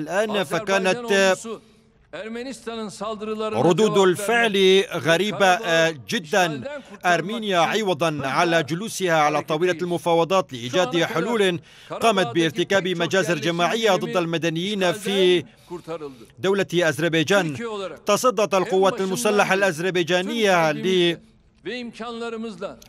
الآن فكانت ردود الفعل غريبة آه، جدا أرمينيا عوضا على جلوسها على طاولة المفاوضات لإيجاد حلول قامت بارتكاب مجازر جماعية ضد المدنيين في دولة أذربيجان تصدت القوات المسلحة الأذربيجانية ل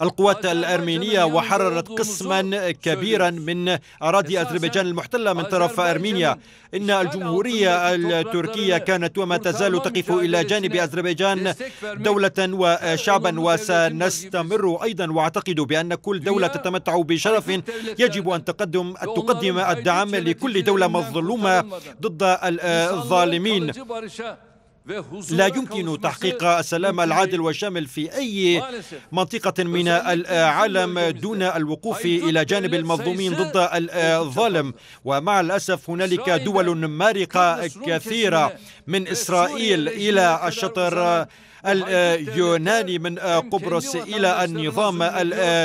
القوات الأرمينية وحررت قسما كبيرا من أراضي أذربيجان المحتلة من طرف أرمينيا إن الجمهورية التركية كانت وما تزال تقف إلى جانب أذربيجان دولة وشعبا وسنستمر أيضا وأعتقد بأن كل دولة تتمتع بشرف يجب أن تقدم تقدم الدعم لكل دولة مظلومة ضد الظالمين لا يمكن تحقيق السلام العادل والشامل في أي منطقة من العالم آه، دون الوقوف إلى جانب المظلومين ضد آه، الظالم ومع الأسف هنالك دول مارقة كثيرة من إسرائيل إلى الشطر اليوناني uh, من آه، قبرص إلى النظام آه،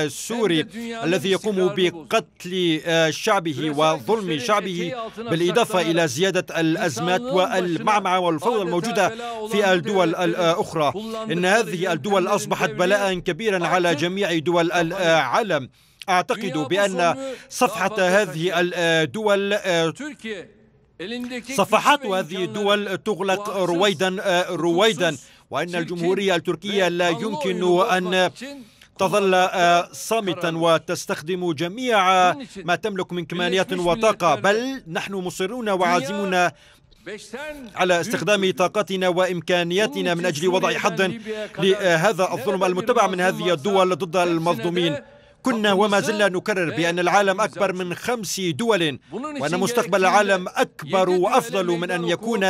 السوري الذي يقوم بقتل آه، شعبه وظلم شعبه بالإضافة إلى زيادة الأزمات والمعمعة والفوضى الموجودة في الدول الأخرى إن هذه الدول أصبحت بلاء كبيرا على جميع دول العالم أعتقد بأن صفحة هذه الدول صفحات هذه الدول تغلق رويدا رويدا وأن الجمهورية التركية لا يمكن أن تظل آه، صامتا وتستخدم جميع ما تملك من كماليات وطاقة بل نحن مصرون وعازمون على استخدام طاقتنا وإمكانياتنا من أجل وضع حد لهذا الظلم المتبع من هذه الدول ضد المظلومين كنا وما زلنا نكرر إيه، بأن العالم أكبر من خمس دول وأن مستقبل العالم أكبر وأفضل من أن يكون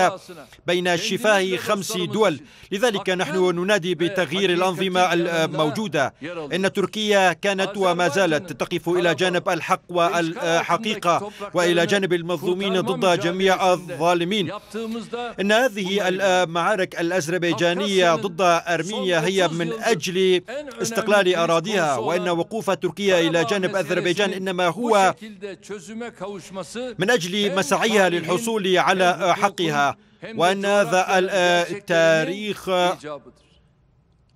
بين شفاه خمس دول لذلك نحن ننادي إيه، بتغيير الأنظمة الموجودة إن تركيا كانت وما زالت تقف إلى جانب الحق والحقيقة وإلى جانب المظلومين ضد جميع الظالمين إن هذه المعارك الأذربيجانية ضد أرمينيا هي من أجل استقلال أراضيها وإن وقوف تركيا إلى جانب أذربيجان إنما هو من أجل مسعيها للحصول على حقها وأن هذا التاريخ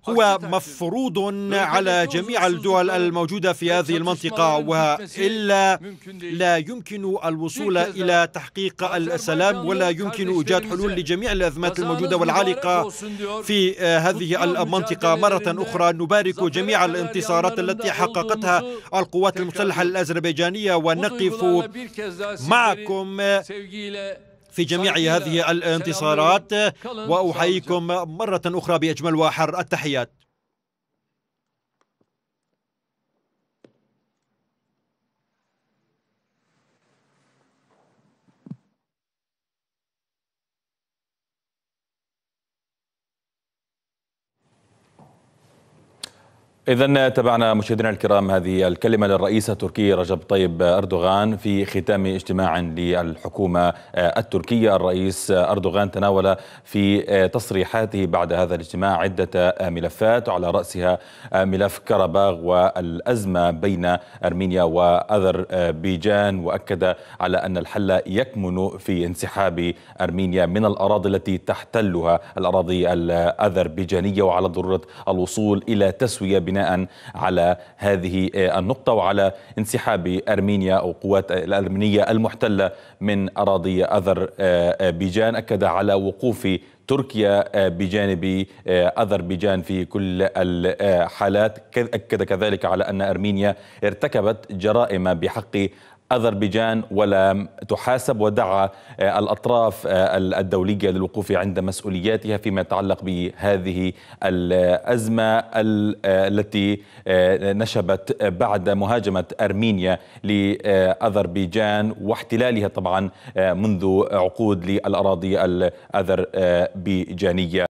هو مفروض على جميع الدول الموجودة في هذه المنطقة وإلا لا يمكن الوصول إلى تحقيق السلام ولا يمكن إيجاد حلول لجميع الأزمات الموجودة والعالقة في آه، هذه المنطقة مرة أخرى نبارك جميع الانتصارات التي حققتها القوات المسلحة الأذربيجانية ونقف آه، معكم آه، في جميع هذه الانتصارات وأحييكم مرة أخرى بأجمل وأحر التحيات إذا تابعنا مشاهدينا الكرام هذه الكلمة للرئيس التركي رجب طيب أردوغان في ختام اجتماع للحكومة التركية الرئيس أردوغان تناول في تصريحاته بعد هذا الاجتماع عدة ملفات على رأسها ملف كرباغ والأزمة بين أرمينيا وأذربيجان وأكد على أن الحل يكمن في انسحاب أرمينيا من الأراضي التي تحتلها الأراضي الأذربيجانية وعلى ضرورة الوصول إلى تسوية بناء على هذه آه، النقطة وعلى انسحاب أرمينيا أو قوات الأرمينية المحتلة من أراضي أذربيجان آه، آه، أكد على وقوف تركيا بجانب اذربيجان في كل الحالات اكد كذلك على ان ارمينيا ارتكبت جرائم بحق أذربيجان ولم تحاسب ودعا آه، الأطراف آه، الدولية للوقوف عند مسؤولياتها فيما يتعلق بهذه الأزمة آه، التي نشبت بعد مهاجمة أرمينيا لأذربيجان واحتلالها طبعا منذ عقود للأراضي الأذربيجانية